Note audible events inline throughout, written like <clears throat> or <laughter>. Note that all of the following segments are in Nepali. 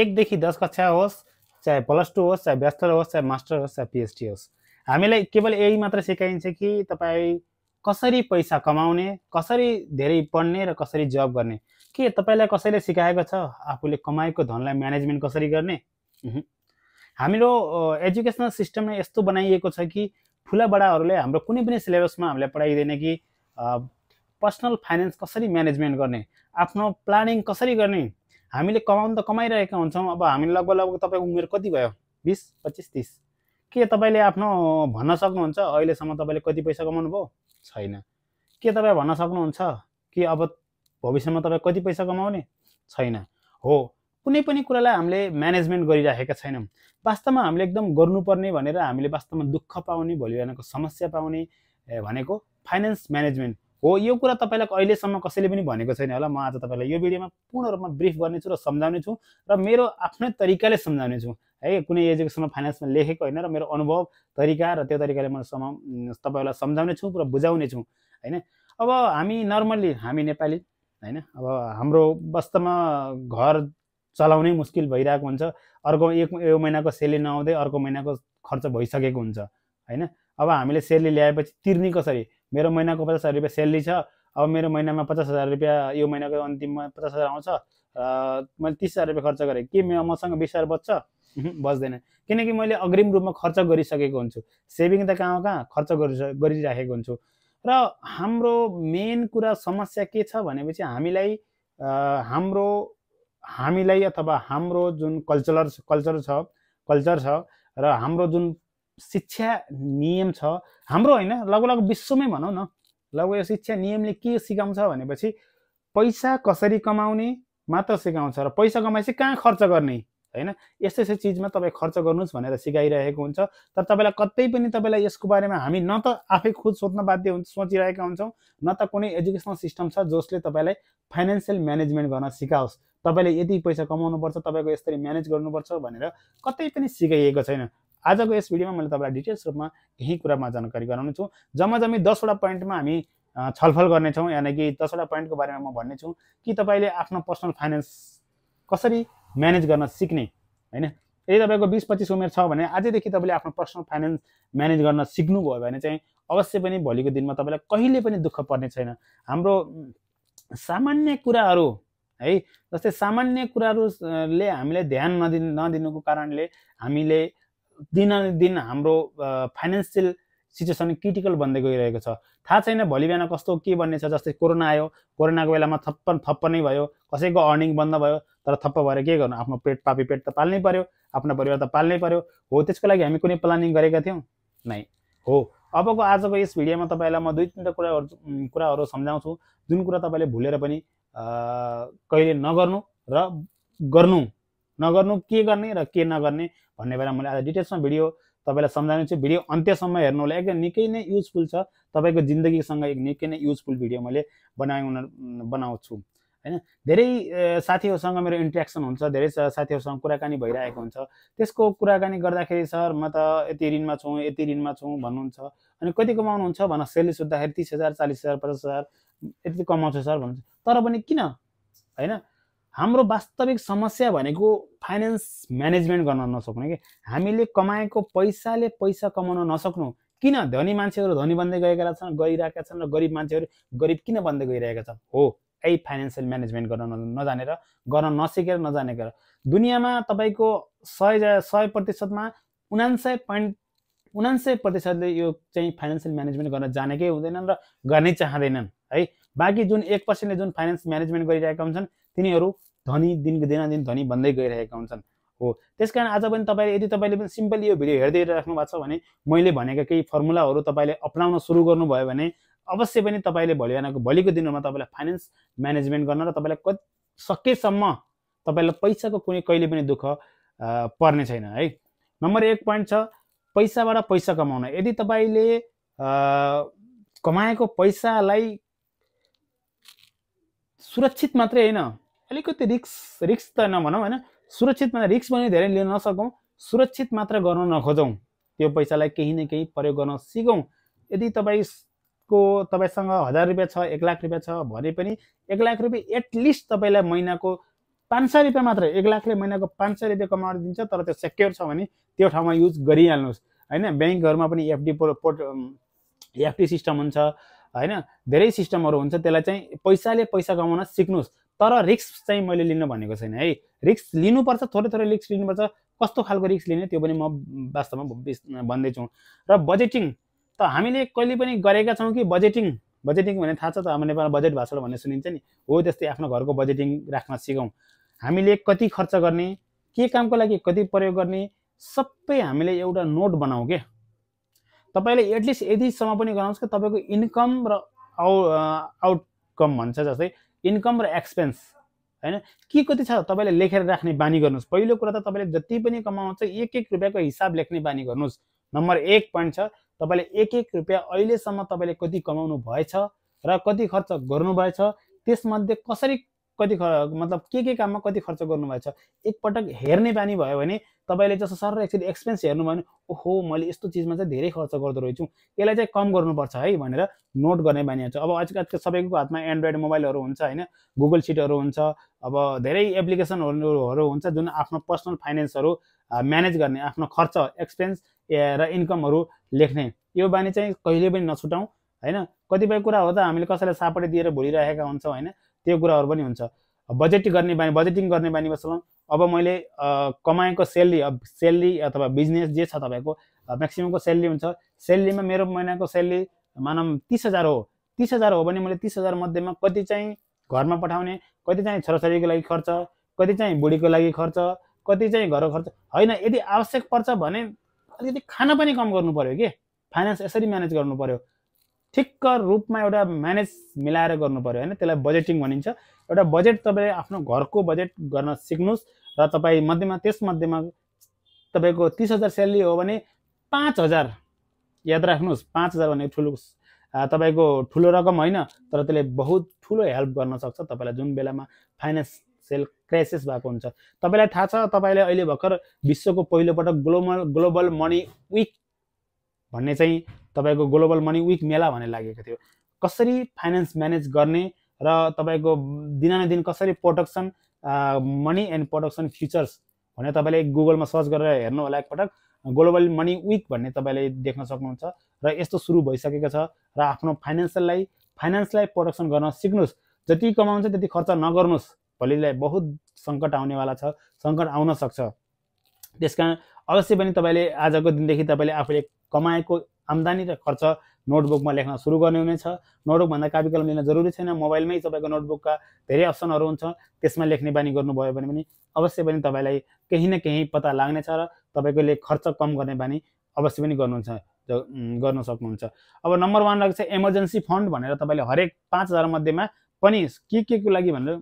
एकदेखि दस कक्षा होस् चाहे प्लस टू होस् चाहे ब्याचलर होस् चाहे मास्टर होस् चाहे पिएचडी होस् हामीलाई केवल यही मात्र सिकाइन्छ कि तपाईँ कसरी पैसा कमाउने कसरी धेरै पढ्ने र कसरी जब गर्ने के तपाईँलाई कसैले सिकाएको छ आफूले कमाएको धनलाई म्यानेजमेन्ट कसरी गर्ने हाम्रो एजुकेसनल सिस्टम नै यस्तो बनाइएको छ कि ठुलाबडाहरूले हाम्रो कुनै पनि सिलेबसमा हामीलाई पढाइँदैन कि पर्सनल फाइनेन्स कसरी म्यानेजमेन्ट गर्ने आफ्नो प्लानिङ कसरी गर्ने हामीले कमाउनु त कमाइरहेका हुन्छौँ अब हामी लगभग लगभग तपाईँको उमेर कति भयो बिस पच्चिस तिस के तपाईँले आफ्नो भन्न सक्नुहुन्छ अहिलेसम्म तपाईँले कति पैसा कमाउनु भयो छैन के तपाईँ भन्न सक्नुहुन्छ कि अब भविष्यमा तपाईँ कति पैसा कमाउने छैन हो कुनै पनि कुरालाई हामीले म्यानेजमेन्ट गरिराखेका छैनौँ वास्तवमा हामीले एकदम गर्नुपर्ने भनेर हामीले वास्तवमा दुःख पाउने भोलि समस्या पाउने भनेको फाइनेन्स म्यानेजमेन्ट हो यो कुरा तपाईँलाई अहिलेसम्म कसैले पनि भनेको छैन होला म आज तपाईँलाई यो भिडियोमा पूर्ण रूपमा ब्रिफ गर्नेछु र सम्झाउने छु र मेरो आफ्नै तरिकाले छु है कुनै एजुकेसनल फाइनेन्समा लेखेको होइन र मेरो अनुभव तरिका र त्यो तरिकाले म सम तपाईँलाई सम्झाउने छु र बुझाउने छु होइन अब हामी नर्मल्ली हामी नेपाली होइन अब हाम्रो वास्तवमा घर चलाउनै मुस्किल भइरहेको हुन्छ अर्को एक महिनाको सेली नआउँदै अर्को महिनाको खर्च भइसकेको हुन्छ होइन अब हामीले सेली ल्याएपछि तिर्ने कसरी मेरो महिनाको पचास हजार रुपियाँ स्यालेरी छ अब मेरो महिनामा पचास हजार रुपियाँ यो महिनाको अन्तिममा पचास हजार आउँछ र मैले तिस हजार रुपियाँ खर्च गरेँ के मसँग बिस हजार बच्छ बस्दैन किनकि मैले अग्रिम रूपमा खर्च गरिसकेको हुन्छु सेभिङ त कहाँ कहाँ खर्च गरि गरिराखेको हुन्छु र हाम्रो मेन कुरा समस्या के छ भनेपछि हामीलाई हाम्रो हामीलाई अथवा हाम्रो जुन कल्चर कल्चर छ कल्चर छ र हाम्रो जुन शिक्षा नियम छ हाम्रो होइन लगभग लगभग विश्वमै भनौँ न लगभग यो शिक्षा नियमले के सिकाउँछ भनेपछि पैसा कसरी कमाउने मात्र सिकाउँछ र पैसा कमाएपछि कहाँ खर्च गर्ने होइन यस्तो यस्तो चिजमा तपाईँ खर्च गर्नुहोस् भनेर सिकाइरहेको हुन्छ तर तपाईँलाई कतै पनि तपाईँलाई यसको बारेमा हामी न त आफै खुद सोध्न बाध्य हुन्छ सोचिरहेका हुन्छौँ न त कुनै एजुकेसनल सिस्टम छ जसले तपाईँलाई फाइनेन्सियल म्यानेजमेन्ट गर्न सिकाओस् तपाईँले यति पैसा कमाउनुपर्छ तपाईँको यसरी म्यानेज गर्नुपर्छ भनेर कतै पनि सिकाइएको छैन आजको यस भिडियोमा मैले तपाईँलाई डिटेल्स रूपमा केही कुरामा जानकारी गराउने छु जम्मा जम्मी दसवटा पोइन्टमा हामी छलफल गर्नेछौँ यानि कि दसवटा पोइन्टको बारेमा म भन्नेछु कि तपाईँले आफ्नो पर्सनल फाइनेन्स कसरी म्यानेज गर्न सिक्ने होइन यदि तपाईँको बिस पच्चिस उमेर छ भने आजैदेखि तपाईँले आफ्नो पर्सनल फाइनेन्स म्यानेज गर्न सिक्नुभयो भने चाहिँ अवश्य पनि भोलिको दिनमा तपाईँलाई कहिले पनि दुःख पर्ने छैन हाम्रो सामान्य कुराहरू है जस्तै सामान्य कुराहरूले हामीलाई ध्यान नदिनु नदिनुको कारणले हामीले दिनानुदिन हाम्रो फाइनेन्सियल सिचुएसन क्रिटिकल भन्दै गइरहेको छ थाहा छैन भोलि बिहान कस्तो के बन्ने छ जस्तै कोरोना आयो कोरोनाको बेलामा थप्प थप्प नै भयो कसैको अर्निङ बन्द भयो तर थप्प भएर के गर्नु आफ्नो पेट पापी पेट त पाल्नै पर्यो आफ्नो परिवार त पाल्नै पर्यो हो त्यसको लागि हामी कुनै प्लानिङ गरेका थियौँ नै हो अबको आजको यस भिडियोमा तपाईँलाई म दुई तिनवटा कुराहरू कुराहरू सम्झाउँछु जुन कुरा तपाईँले भुलेर पनि कहिले नगर्नु र गर्नु नगर्नु के गर्ने र के नगर्ने भन्ने बेला मैले आज डिटेल्समा भिडियो तपाईँलाई सम्झाउनु छु भिडियो अन्त्यसम्म हेर्नु होला एकदम निकै नै युजफुल छ तपाईँको जिन्दगीसँग एक निकै नै युजफुल भिडियो मैले बनाए बनाउँछु होइन धेरै साथीहरूसँग मेरो इन्ट्रेक्सन हुन्छ धेरै साथीहरूसँग कुराकानी भइरहेको हुन्छ त्यसको कुराकानी गर्दाखेरि सर म त यति ऋणमा छु यति ऋणमा छु भन्नुहुन्छ अनि कति कमाउनुहुन्छ भनेर सेली सुत्दाखेरि तिस हजार चालिस हजार पचास हजार यति कमाउँछु सर भन्नुहुन्छ तर पनि किन होइन हाम्रो वास्तविक समस्या भनेको फाइनेन्स म्यानेजमेन्ट गर्न नसक्नु कि हामीले कमाएको पैसाले पैसा कमाउन नसक्नु किन धनी मान्छेहरू धनी बन्दै गएका छन् गरिरहेका छन् र गरिब मान्छेहरू गरिब किन बन्दै गइरहेका छन् हो यही फाइनेन्सियल म्यानेजमेन्ट गर्न नजानेर गर्न नसिकेर नजानेर दुनियाँमा तपाईँको सय सय प्रतिशतमा उनान्सय पोइन्ट उनान्सय प्रतिशतले यो चाहिँ फाइनेन्सियल म्यानेजमेन्ट गर्न जानेकै हुँदैनन् र गर्नै चाहँदैनन् है बाँकी जुन एक पर्सेन्टले जुन फाइनेन्स म्यानेजमेन्ट गरिरहेका हुन्छन् तिनीहरू धनी दिन दिनदिन धनी बन्दै गइरहेका हुन्छन् हो त्यस कारण आज पनि तपाईँले यदि तपाईँले पनि सिम्पली यो भिडियो हेर्दै राख्नु भएको छ भने मैले भनेका केही फर्मुलाहरू तपाईँले अप्नाउन सुरु गर्नुभयो भने अवश्य पनि तपाईँले भोलि बिहानको भोलिको दिनहरूमा तपाईँलाई फाइनेन्स म्यानेजमेन्ट गर्न र तपाईँलाई कति सकेसम्म तपाईँलाई पैसाको कुनै कहिले पनि दुःख पर्ने छैन है नम्बर एक पोइन्ट छ पैसाबाट पैसा कमाउन यदि तपाईँले कमाएको पैसालाई सुरक्षित मात्रै होइन अलिकति रिक्स रिक्स त नभनौँ होइन सुरक्षित मात्र रिक्स पनि धेरै लिन नसकौँ सुरक्षित मात्र गर्न नखोजौँ त्यो पैसालाई केही न केही प्रयोग गर्न सिकौँ यदि तपाईँको तपाईँसँग हजार रुपियाँ छ एक लाख रुपियाँ छ भने पनि एक लाख रुपियाँ एटलिस्ट तपाईँलाई महिनाको पाँच सय रुपियाँ मात्र एक लाखले महिनाको पाँच सय रुपियाँ कमाएर दिन्छ तर त्यो सेक्योर छ भने त्यो ठाउँमा युज गरिहाल्नुहोस् होइन ब्याङ्कहरूमा पनि एफडी पोर्ट एफडी सिस्टम हुन्छ होइन धेरै सिस्टमहरू हुन्छ त्यसलाई चाहिँ पैसाले पैसा कमाउन सिक्नुहोस् तर रिक्स चाहिँ मैले लिन भनेको छैन है रिक्स लिनुपर्छ थोरै थोरै रिक्स लिनुपर्छ कस्तो खालको रिक्स लिने त्यो पनि म वास्तवमा भन्दैछु र बजेटिङ त हामीले कहिले पनि गरेका छौँ कि बजेटिङ बजेटिङ भने थाहा छ त हाम्रो नेपालमा बजेट भाषा भन्ने सुनिन्छ नि हो त्यस्तै आफ्नो घरको बजेटिङ राख्न सिकौँ हामीले कति खर्च गर्ने के कामको लागि कति प्रयोग गर्ने सबै हामीले एउटा नोट बनाऊ क्या तपाईँले एटलिस्ट यतिसम्म पनि गराउनुहोस् कि तपाईँको इन्कम र आउ आउटकम भन्छ जस्तै इन्कम र एक्सपेन्स होइन के कति छ तपाईँले लेखेर राख्ने बानी गर्नुहोस् पहिलो कुरा त तपाईँले जति पनि कमाउनुहुन्छ एक एक रुपियाँको हिसाब लेख्ने बानी गर्नुहोस् नम्बर एक पोइन्ट छ तपाईँले एक एक रुपियाँ अहिलेसम्म तपाईँले कति कमाउनु भएछ र कति खर्च गर्नुभएछ त्यसमध्ये कसरी कति मतलब के के काममा कति खर्च गर्नुभएछ एकपटक हेर्ने बानी भयो भने तपाईँले जस्तो सर एकचोटि एक्सपेन्स हेर्नु भने ओहो मैले यस्तो चिजमा चाहिँ धेरै खर्च गर्दो रहेछु यसलाई चाहिँ कम गर्नुपर्छ है भनेर नोट गर्ने बानी हुन्छ अब आजकल सबैको हातमा एन्ड्रोइड मोबाइलहरू हुन्छ होइन गुगल सिटहरू हुन्छ अब धेरै एप्लिकेसनहरू हुन्छ जुन आफ्नो पर्सनल फाइनेन्सहरू म्यानेज गर्ने आफ्नो खर्च एक्सपेन्स र इन्कमहरू लेख्ने यो बानी चाहिँ कहिले पनि नछुटाउँ होइन कतिपय कुरा हो त हामीले कसैलाई सापटे दिएर भुलिरहेका हुन्छौँ होइन त्यो कुराहरू पनि हुन्छ बजेट गर्ने बानी बजेटिङ गर्ने बानी चलाउँ अब मैले कमाएको अब सेलरी अथवा बिजनेस जे छ तपाईँको म्याक्सिममको सेलरी हुन्छ सेलरीमा मेरो महिनाको सेलरी मानौँ तिस हजार हो तिस हजार हो भने मैले तिस हजार मध्येमा कति चाहिँ घरमा पठाउने कति चाहिँ छोराछोरीको लागि खर्च कति चाहिँ बुढीको लागि खर्च कति चाहिँ घर खर्च होइन यदि आवश्यक पर्छ भने अलिकति खाना पनि कम गर्नु पऱ्यो कि फाइनेन्स यसरी म्यानेज गर्नु पऱ्यो ठिक्क रूपमा एउटा म्यानेज मिलाएर गर्नु पऱ्यो होइन त्यसलाई बजेटिङ भनिन्छ एउटा बजेट तपाईँले आफ्नो घरको बजेट गर्न सिक्नुहोस् र तपाईँ मध्येमा त्यसमध्येमा तपाईँको तिस हजार स्यालेरी हो भने पाँच हजार याद राख्नुहोस् पाँच हजार भनेको ठुलो तपाईँको ठुलो रकम होइन तर त्यसले बहुत ठुलो हेल्प गर्न सक्छ तपाईँलाई जुन बेलामा फाइनेन्सियल क्राइसिस भएको हुन्छ तपाईँलाई थाहा छ तपाईँले अहिले भर्खर विश्वको पहिलोपटक ग्लोबल ग्लोबल मनी विक भन्ने चाहिँ तपाईँको ग्लोबल मनी विक मेला भन्ने लागेको थियो कसरी फाइनेन्स म्यानेज गर्ने र तपाईँको दिनानुदिन कसरी production money and production futures भनेर तपाईँले गुगलमा सर्च गरेर हेर्नु होला एकपटक ग्लोबल मनी विक भन्ने तपाईँले देख्न सक्नुहुन्छ र यस्तो सुरु भइसकेको छ र आफ्नो फाइनेन्सियललाई फाइनेन्सलाई प्रोडक्सन गर्न सिक्नुहोस् जति कमाउँछ त्यति खर्च नगर्नुहोस् भोलिलाई बहुत सङ्कट आउनेवाला छ सङ्कट आउन सक्छ त्यस कारण अवश्य पनि तपाईँले आजको दिनदेखि तपाईँले आफूले कमाएको आम्दानी र खर्च नोटबुकमा लेख्न सुरु गर्ने हुनेछ नोटबुकभन्दा कापी कलम लिन जरुरी छैन मोबाइलमै तपाईँको नोटबुकका धेरै अप्सनहरू हुन्छ त्यसमा लेख्ने बानी गर्नुभयो भने पनि अवश्य पनि तपाईँलाई केही न केही पत्ता लाग्नेछ र तपाईँकोले खर्च कम गर्ने बानी अवश्य पनि गर्नुहुन्छ गर्न सक्नुहुन्छ अब नम्बर वान रहेको छ इमर्जेन्सी फन्ड भनेर तपाईँले हरेक पाँच हजार पनि के के को लागि भनेर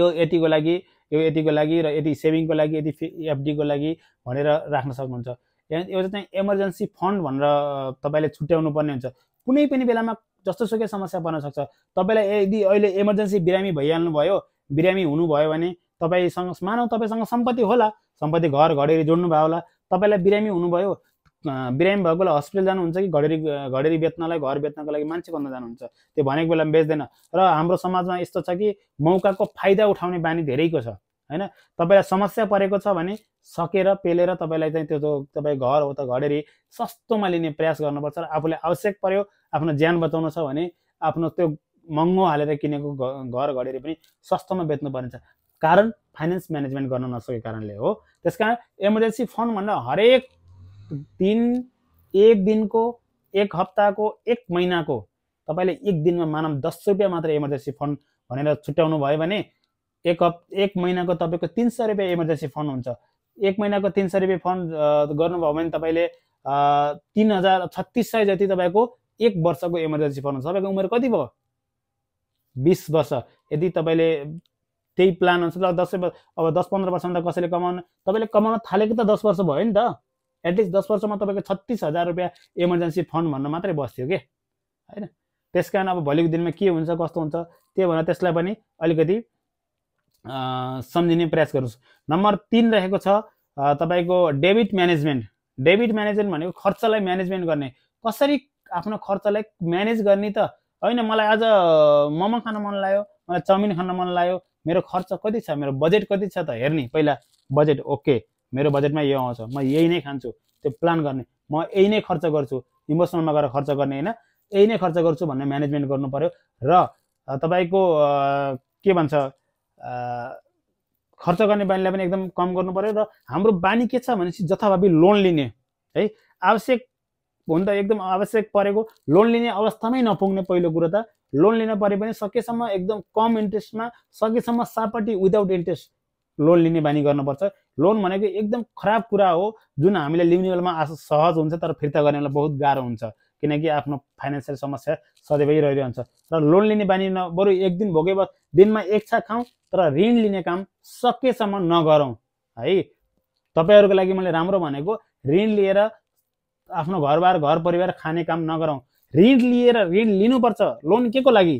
यो यतिको लागि यो यतिको लागि र यति सेभिङको लागि यति एफडीको लागि भनेर राख्न सक्नुहुन्छ एउटा चाहिँ इमर्जेन्सी फन्ड भनेर तपाईँले छुट्याउनु पर्ने हुन्छ कुनै पनि बेलामा जस्तोसुकै समस्या पर्न सक्छ तपाईँलाई यदि अहिले इमर्जेन्सी बिरामी भइहाल्नु भयो बिरामी हुनुभयो भने तपाईँसँग मानव तपाईँसँग सम्पत्ति होला सम्पत्ति घर घडेरी जोड्नु भयो होला तपाईँलाई बिरामी हुनुभयो बिरामी भएको बेला हस्पिटल जानुहुन्छ कि घडेरी घडेरी बेच्नलाई घर बेच्नको लागि मान्छे खोज्न जानुहुन्छ त्यो भनेको बेलामा बेच्दैन र हाम्रो समाजमा यस्तो छ कि मौकाको फाइदा उठाउने बानी धेरैको छ होइन तपाईँलाई समस्या परेको छ भने सकेर पेलेर तपाईँलाई चाहिँ त्यो तपाईँ घर हो त घडेरी सस्तोमा लिने प्रयास गर्नुपर्छ र आफूलाई आवश्यक पर्यो आफ्नो ज्यान बचाउनु छ भने आफ्नो त्यो महँगो हालेर किनेको घर घडेरी पनि सस्तोमा बेच्नु पर्नेछ कारण फाइनेन्स म्यानेजमेन्ट गर्न नसकेको कारणले हो त्यस कारण इमर्जेन्सी फन्डभन्दा हरेक दिन एक दिनको एक हप्ताको एक महिनाको तपाईँले एक दिनमा मानव दस रुपियाँ मात्र इमर्जेन्सी फन्ड भनेर छुट्याउनु भयो भने एक हप एक महिनाको तपाईँको तिन सय रुपियाँ इमर्जेन्सी फन्ड हुन्छ एक महिनाको तिन सय रुपियाँ फन्ड गर्नुभयो भने तपाईँले तिन हजार छत्तिस सय जति तपाईँको एक वर्षको इमर्जेन्सी फन्ड हुन्छ तपाईँको उमेर कति भयो बिस वर्ष यदि तपाईँले त्यही प्लान अनुसार दसैँ अब दस पन्ध्र वर्षमा त कसैले कमाउनु तपाईँले कमाउन थालेको त दस वर्ष भयो नि त एटलिस्ट दस वर्षमा तपाईँको छत्तिस हजार रुपियाँ इमर्जेन्सी फन्ड भन्न मात्रै बस्थ्यो कि होइन त्यस कारण अब भोलिको दिनमा के हुन्छ कस्तो हुन्छ त्यही भएर त्यसलाई पनि अलिकति सम्झिने प्रयास गर्नुहोस् नम्बर तिन रहेको छ तपाईँको डेबिट म्यानेजमेन्ट डेबिट म्यानेजमेन्ट भनेको खर्चलाई म्यानेजमेन्ट गर्ने कसरी आफ्नो खर्चलाई म्यानेज गर्ने त होइन मलाई आज मोमो खान मन लाग्यो मलाई चाउमिन खान मन लाग्यो मेरो खर्च कति छ मेरो बजेट कति छ त हेर्ने पहिला बजेट ओके मेरो बजेटमा यो आउँछ म यही नै खान्छु त्यो प्लान गर्ने म यही नै खर्च गर्छु इमोसनलमा गएर खर्च गर्ने होइन यही नै खर्च गर्छु भन्ने म्यानेजमेन्ट गर्नु पऱ्यो र तपाईँको के भन्छ खर्च गर्ने बानीलाई पनि एकदम कम गर्नु पऱ्यो र हाम्रो बानी के छ भनेपछि जथाभावी लोन लिने है आवश्यक हुन त एकदम आवश्यक परेको लोन लिने अवस्थामै नपुग्ने पहिलो कुरो त लोन लिन परे पनि सकेसम्म एकदम कम इन्ट्रेस्टमा सकेसम्म सापट्टि विदाउट इन्ट्रेस्ट लोन लिने बानी गर्नुपर्छ लोन भनेको एकदम खराब कुरा हो जुन हामीलाई लिने बेलामा सहज हुन्छ तर फिर्ता गर्ने बहुत गाह्रो हुन्छ किनकि आफ्नो फाइनेन्सियल समस्या भइ रहिरहन्छ र लोन लिने बानी न बरु एक दिन भोगे बस दिनमा एक छा खाउँ तर ऋण लिने काम सकेसम्म नगरौँ है तपाईँहरूको लागि मैले राम्रो भनेको ऋण लिएर आफ्नो घरबार घर परिवार खाने काम नगरौँ ऋण लिएर ऋण लिनुपर्छ लोन के को लागि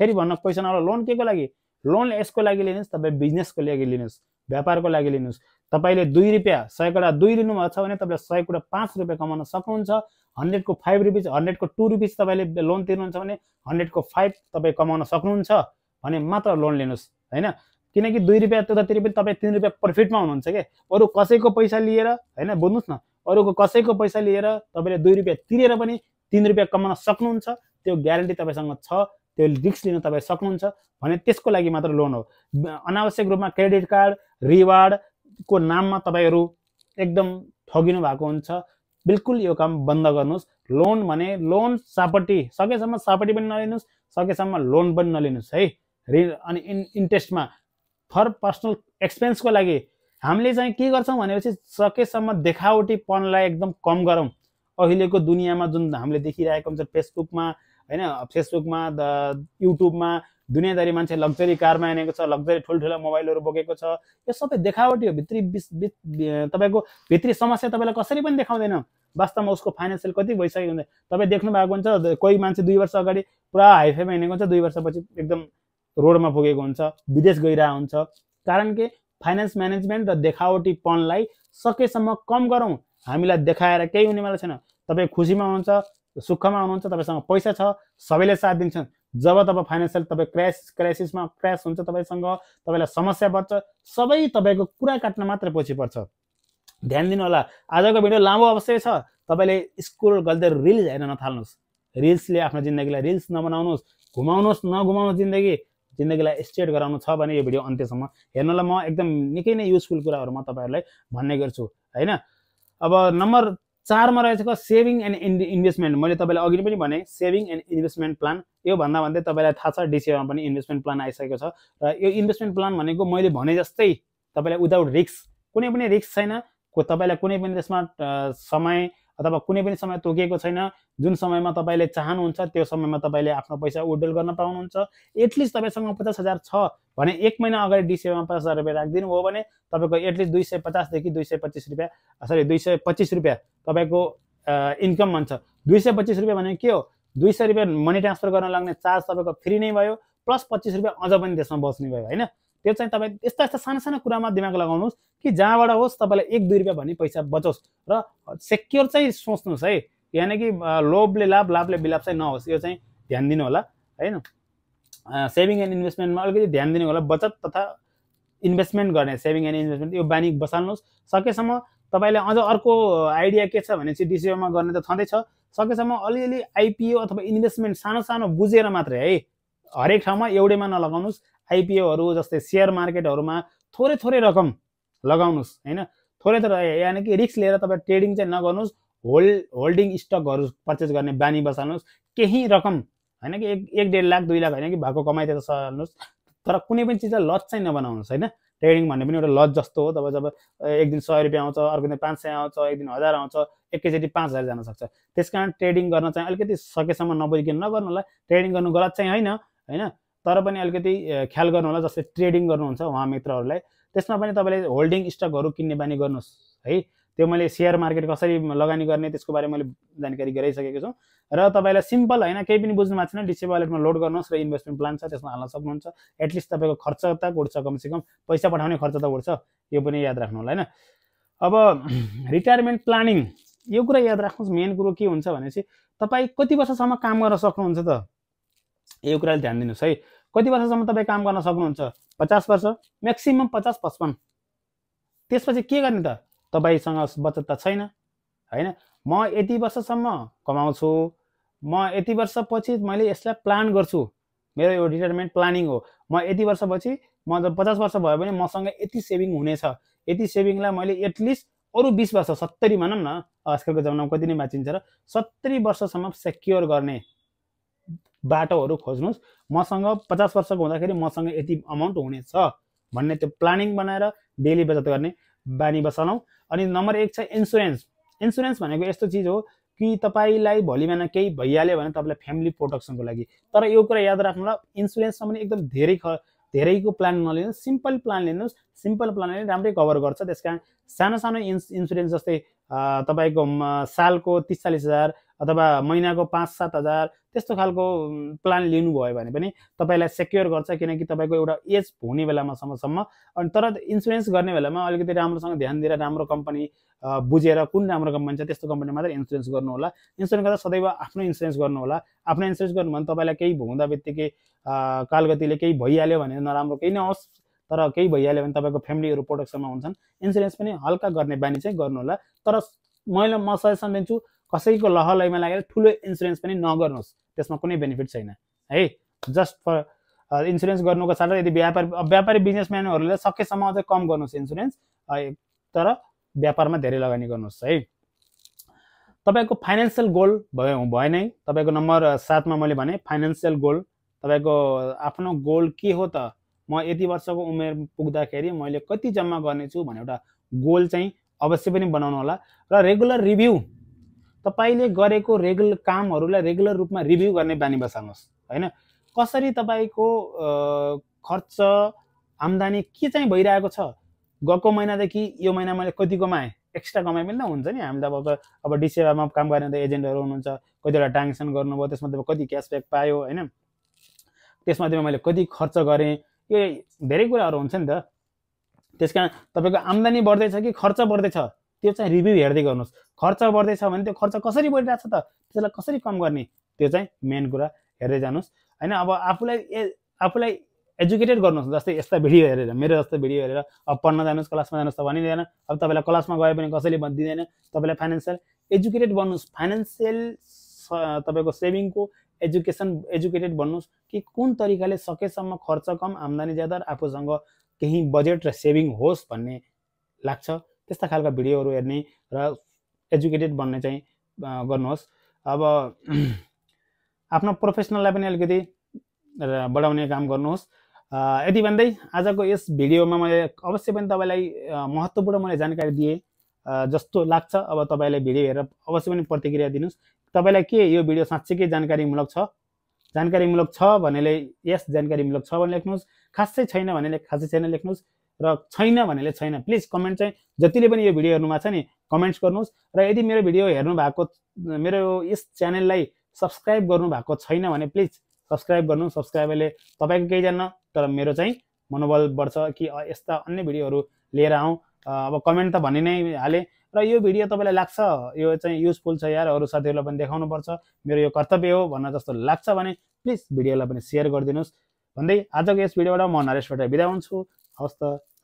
फेरि भन्न क्वेसन आउला लोन के को लागि लोन यसको लागि लिनुहोस् तपाईँ बिजनेसको लागि लिनुहोस् व्यापारको लागि लिनुहोस् तपाईँले दुई रुपियाँ सयकडा दुई लिनुभएको छ भने तपाईँले सयकडा पाँच रुपियाँ कमाउन सक्नुहुन्छ हन्ड्रेडको फाइभ रुपिस हन्ड्रेडको टू रुपिस तपाईँले लोन तिर्नुहुन्छ भने हन्ड्रेडको फाइभ तपाईँ कमाउन सक्नुहुन्छ भने मात्र लोन लिनुहोस् होइन किनकि दुई रुपियाँ त्यतातिर पनि तपाईँ तिन रुपियाँ प्रफिटमा हुनुहुन्छ कि अरू कसैको पैसा लिएर होइन बुझ्नुहोस् न अरूको कसैको पैसा लिएर तपाईँले दुई रुपियाँ तिरेर पनि तिन रुपियाँ कमाउन सक्नुहुन्छ त्यो ग्यारेन्टी तपाईँसँग छ त्यो रिक्स लिन तपाईँ सक्नुहुन्छ भने त्यसको लागि मात्र लोन हो अनावश्यक रूपमा क्रेडिट कार्ड रिवार्ड को नाममा तपाईँहरू एकदम ठगिनु भएको हुन्छ बिल्कुल यो काम बन्द गर्नुहोस् लोन भने लोन सापट्टि सकेसम्म सापट्टि पनि नलिनुहोस् सकेसम्म लोन पनि नलिनुहोस् है ऋण अनि इन इन्ट्रेस्टमा फर पर्सनल एक्सपेन्सको लागि हामीले चाहिँ के गर्छौँ भनेपछि सकेसम्म देखावटीपनलाई एकदम कम गरौँ अहिलेको दुनियाँमा जुन हामीले देखिरहेको हुन्छ फेसबुकमा होइन फेसबुकमा द युट्युबमा दुनियाँदारी मान्छे लग्जरी कारमा हिँडेको छ लग्जरी ठुल्ठुला मोबाइलहरू बोकेको छ यो सबै देखावटी हो भित्री तपाईँको भित्री समस्या तपाईँलाई कसरी पनि देखाउँदैन वास्तवमा उसको फाइनेन्सियल कति भइसकेको हुन्छ तपाईँ देख्नु भएको हुन्छ कोही मान्छे दुई वर्ष अगाडि पुरा हाइफाइमा हिँडेको हुन्छ दुई वर्षपछि एकदम रोडमा पुगेको हुन्छ विदेश गइरहेको हुन्छ कारण के फाइनेन्स म्यानेजमेन्ट र देखावटीपनलाई सकेसम्म कम गरौँ हामीलाई देखाएर केही हुनेवाला छैन तपाईँ खुसीमा हुनुहुन्छ सुखमा हुनुहुन्छ तपाईँसँग पैसा छ सबैले साथ दिन्छन् जब तपाईँ फाइनेन्सियल तपाईँ क्रास क्राइसिसमा क्रास हुन्छ तपाईँसँग तपाईँलाई समस्या पर्छ सबै तपाईँको कुरा काट्न मात्र पछि पर्छ ध्यान दिनु होला आजको भिडियो लामो अवश्य छ तपाईँले स्कुल गर्दै रिल्स हेर्न नथाल्नुहोस् रिल्सले आफ्नो जिन्दगीलाई रिल्स नबनाउनुहोस् घुमाउनुहोस् नघुमाउनुहोस् जिन्दगी जिन्दगीलाई स्ट्रेट गराउनु छ भने यो भिडियो अन्त्यसम्म होला म एकदम निकै नै युजफुल कुराहरू म तपाईँहरूलाई भन्ने गर्छु होइन अब नम्बर चारमा रहेको सेभिङ एन्ड इन्भेस्टमेन्ट मैले तपाईँलाई अघि पनि भने सेभिङ एन्ड इन्भेस्टमेन्ट प्लान योभन्दा भन्दै तपाईँलाई थाहा छ डिसिएमा पनि इन्भेस्टमेन्ट प्लान आइसकेको छ र यो इन्भेस्टमेन्ट प्लान भनेको मैले भने जस्तै तपाईँलाई विदाउट रिक्स कुनै पनि रिक्स छैन तपाईँलाई कुनै पनि त्यसमा समय अथवा कुनै पनि समय तोकिएको छैन जुन समयमा तपाईँले चाहनुहुन्छ त्यो समयमा तपाईँले आफ्नो पैसा उड्डेल गर्न पाउनुहुन्छ एटलिस्ट तपाईँसँग पचास हजार छ भने एक महिना अगाडि डिसेमा पचास हजार रुपियाँ राखिदिनु हो भने तपाईँको एटलिस्ट दुई सय पचासदेखि दुई सय पच्चिस रुपियाँ सरी दुई सय पच्चिस रुपियाँ तपाईँको इन्कम भन्छ दुई सय पच्चिस रुपियाँ भने के हो दुई सय रुपियाँ मनी ट्रान्सफर गर्न लाग्ने चार्ज तपाईँको फ्री नै भयो प्लस पच्चिस रुपियाँ अझ पनि त्यसमा बस्ने भयो होइन त्यो चाहिँ तपाईँ यस्ता यस्ता साना साना कुरामा दिमाग लगाउनुहोस् कि जहाँबाट होस् तपाईँलाई एक दुई रुपियाँ भने पैसा बचोस् र सेक्योर चाहिँ सोच्नुहोस् है यानि कि लोभले लाभ लाभले बिलाप चाहिँ नहोस् यो चाहिँ ध्यान दिनु होला होइन सेभिङ एन्ड इन्भेस्टमेन्टमा अलिकति ध्यान दिनु होला बचत तथा इन्भेस्टमेन्ट गर्ने सेभिङ एन्ड इन्भेस्टमेन्ट यो बानी बसाल्नुहोस् सकेसम्म तपाईँले अझ अर्को आइडिया के छ भने चाहिँ डिसिओमा गर्ने त छँदैछ सकेसम्म अलिअलि आइपिओ अथवा इन्भेस्टमेन्ट सानो सानो बुझेर मात्रै है हरेक ठाउँमा एउटैमा नलगाउनुहोस् आइपिओहरू जस्तै सेयर मार्केटहरूमा थोरै थोरै रकम लगाउनुहोस् होइन थोरै थोरै यानि कि रिक्स लिएर तपाईँ ट्रेडिङ चाहिँ नगर्नुहोस् होल्ड होल्डिङ स्टकहरू पर्चेस गर्ने बानी बसाल्नुहोस् केही रकम होइन कि एक एक डेढ लाख दुई लाख होइन कि भएको कमाइ त सहाल्नुहोस् तर कुनै पनि चिजलाई लज चाहिँ नबनाउनुहोस् होइन ट्रेडिङ भन्ने पनि एउटा लज जस्तो हो तपाईँ जब एक दिन सय रुपियाँ आउँछ अर्को दिन पाँच सय आउँछ एक दिन हजार आउँछ एकैचोटि पाँच हजार जान सक्छ त्यस कारण ट्रेडिङ गर्न चाहिँ अलिकति सकेसम्म नबुझिकन नगर्नु होला ट्रेडिङ गर्नु गलत चाहिँ होइन होइन तर पनि अलिकति ख्याल गर्नु होला जसले ट्रेडिङ गर्नुहुन्छ उहाँ मित्रहरूलाई त्यसमा पनि तपाईँले होल्डिङ स्टकहरू किन्ने बानी गर्नुहोस् है त्यो मैले सेयर मार्केट कसरी लगानी गर्ने त्यसको बारे मैले जानकारी गराइसकेको छु र तपाईँलाई सिम्पल होइन केही पनि बुझ्नु भएको छैन डिसी वालेटमा लोड गर्नुहोस् र इन्भेस्टमेन्ट प्लान छ त्यसमा हाल्न सक्नुहुन्छ एटलिस्ट तपाईँको खर्च त उठ्छ कमसेकम पैसा पठाउने खर्च त उठ्छ यो पनि याद राख्नु होला होइन अब रिटायरमेन्ट <clears throat> प्लानिङ यो कुरा याद राख्नुहोस् मेन कुरो के हुन्छ भनेपछि तपाईँ कति वर्षसम्म काम गर्न सक्नुहुन्छ त यो कुराले ध्यान दिनुहोस् है कति वर्षसम्म तपाईँ काम गर्न सक्नुहुन्छ पचास वर्ष म्याक्सिमम् पचास पचपन्न त्यसपछि के गर्ने त तपाईँसँग बचत त छैन होइन म यति वर्षसम्म कमाउँछु म यति वर्षपछि मैले यसलाई प्लान गर्छु मेरो यो रिटायरमेन्ट प्लानिङ हो म यति वर्षपछि म जब पचास वर्ष भयो भने मसँग यति सेभिङ हुनेछ यति सेभिङलाई मैले एटलिस्ट अरू बिस वर्ष सत्तरी भनौँ न आजकलको जमानामा कति नै बाँचिन्छ र सत्तरी वर्षसम्म सेक्योर गर्ने बाटोहरू खोज्नुहोस् मसँग पचास वर्षको हुँदाखेरि मसँग यति अमाउन्ट हुनेछ भन्ने त्यो प्लानिङ बनाएर डेली बचत गर्ने बानी बसालौँ अनि नम्बर एक छ इन्सुरेन्स इन्सुरेन्स भनेको यस्तो चिज हो कि तपाईँलाई भोलि बिहान केही भइहाल्यो भने तपाईँलाई फ्यामिली प्रोटेक्सनको लागि तर यो कुरा याद राख्नु र इन्सुरेन्समा पनि एकदम धेरै ख धेरैको प्लान नलिनुहोस् सिम्पल प्लान लिनुहोस् सिम्पल प्लानले राम्रै कभर गर्छ त्यस कारण सानो सानो इन्स इन्सुरेन्स जस्तै तपाईँको सालको तिस चालिस हजार अथवा महिनाको पाँच सात हजार त्यस्तो खालको प्लान लिनुभयो भने पनि तपाईँलाई सेक्योर गर्छ किनकि तपाईँको एउटा एज हुने बेलामासम्मसम्म अनि तर इन्सुरेन्स गर्ने बेलामा अलिकति राम्रोसँग ध्यान दिएर राम्रो कम्पनी बुझेर कुन राम्रो कम्पनी छ त्यस्तो कम्पनी मात्रै इन्सुरेन्स गर्नुहोला इन्सुरेन्स गर्दा सदैव आफ्नो इन्सुरेन्स गर्नुहोला आफ्नो इन्सुरेन्स गर्नु भने तपाईँलाई केही हुँदा बित्तिकै कालगतिले केही भइहाल्यो भने नराम्रो केही नहोस् तर केही भइहाल्यो भने तपाईँको फ्यामिलीहरू प्रोटेक्सनमा हुन्छन् इन्सुरेन्स पनि हल्का गर्ने बानी चाहिँ गर्नुहोला तर मैले म सजेसन दिन्छु कसैको लहलैमा लागेर ठुलो इन्सुरेन्स पनि नगर्नुहोस् त्यसमा कुनै बेनिफिट छैन है जस्ट फर इन्सुरेन्स गर्नुको साथै यदि व्यापारी व्यापारी बिजनेसम्यानहरूले सकेसम्म अझै कम गर्नुहोस् इन्सुरेन्स तर व्यापारमा धेरै लगानी गर्नुहोस् है तपाईँको फाइनेन्सियल गोल भयो भए नै तपाईँको नम्बर सातमा मैले भने फाइनेन्सियल गोल तपाईँको आफ्नो गोल के हो त म यति वर्षको उमेर पुग्दाखेरि मैले कति जम्मा गर्नेछु भन्ने एउटा गोल चाहिँ अवश्य पनि बनाउनु होला र रेगुलर रिभ्यू तपाईँले गरेको रेगुलर कामहरूलाई रेगुलर रूपमा रिभ्यू गर्ने बानी बसाल्नुहोस् होइन कसरी तपाईँको खर्च आम्दानी के चाहिँ भइरहेको छ गएको महिनादेखि यो महिना मैले कति कमाएँ एक्स्ट्रा कमाइ पनि त हुन्छ नि हामी त अब अब डिसेवामा काम गर्ने त एजेन्टहरू हुनुहुन्छ कतिवटा ट्रान्जेक्सन गर्नुभयो त्यसमा तपाईँ कति क्यासब्याक पायो होइन त्यसमा तपाईँ मैले कति खर्च गरेँ यो धेरै कुराहरू हुन्छ नि त त्यस कारण तपाईँको आम्दानी बढ्दैछ कि खर्च बढ्दैछ त्यो चाहिँ रिभ्यू हेर्दै गर्नुहोस् खर्च बढ्दैछ भने त्यो खर्च कसरी बढिरहेको छ त त्यसलाई कसरी कम गर्ने त्यो चाहिँ मेन कुरा हेर्दै जानुहोस् होइन अब आफूलाई ए आफूलाई एजुकेटेड गर्नुहोस् जस्तै यस्ता भिडियो हेरेर मेरो जस्तो भिडियो हेरेर अब पढ्न जानुहोस् क्लासमा जानुहोस् त भनिँदैन अब तपाईँलाई क्लासमा गयो भने कसैले भनिदिँदैन तपाईँलाई फाइनेन्सियल एजुकेटेड बन्नुहोस् फाइनेन्सियल तपाईँको सेभिङको एजुकेसन एजुकेटेड भन्नुहोस् कि कुन तरिकाले सकेसम्म खर्च कम आम्दानी ज्यादा र आफूसँग केही बजेट र सेभिङ होस् भन्ने लाग्छ त्यस्ता खालका भिडियोहरू हेर्ने र एजुकेटेड भन्ने चाहिँ गर्नुहोस् अब आफ्नो प्रोफेसनललाई पनि अलिकति बढाउने काम गर्नुहोस् यति भन्दै आजको यस भिडियोमा मैले अवश्य पनि तपाईँलाई महत्त्वपूर्ण मैले जानकारी दिएँ जस्तो लाग्छ अब तपाईँले भिडियो हेरेर अवश्य पनि प्रतिक्रिया दिनुहोस् तपाईँलाई के यो भिडियो साँच्चीकै जानकारीमूलक छ जानकारीमूलक छ भनेले यस जानकारीमूलक छ भने लेख्नुहोस् खासै छैन भनेले खासै छैन लेख्नुहोस् र छैन भनेले छैन प्लिज कमेन्ट चाहिँ जतिले पनि यो भिडियो हेर्नुमा छ नि कमेन्ट्स गर्नुहोस् र यदि मेरो भिडियो हेर्नु भएको मेरो यस च्यानललाई सब्सक्राइब गर्नुभएको छैन भने प्लिज सब्सक्राइब गर्नु सब्सक्राइबरले तपाईँको केही जान्न तर मेरो चाहिँ मनोबल बढ्छ कि यस्ता अन्य भिडियोहरू लिएर आउँ अब कमेन्ट त भनि नै हालेँ र यो भिडियो तपाईँलाई लाग्छ यो चाहिँ युजफुल छ यार अरू साथीहरूलाई पनि देखाउनुपर्छ मेरो यो कर्तव्य हो भन्न जस्तो लाग्छ भने प्लिज भिडियोलाई पनि सेयर गरिदिनुहोस् भन्दै आजको यस भिडियोबाट म नरेशबाट बिदा हुन्छु हवस् त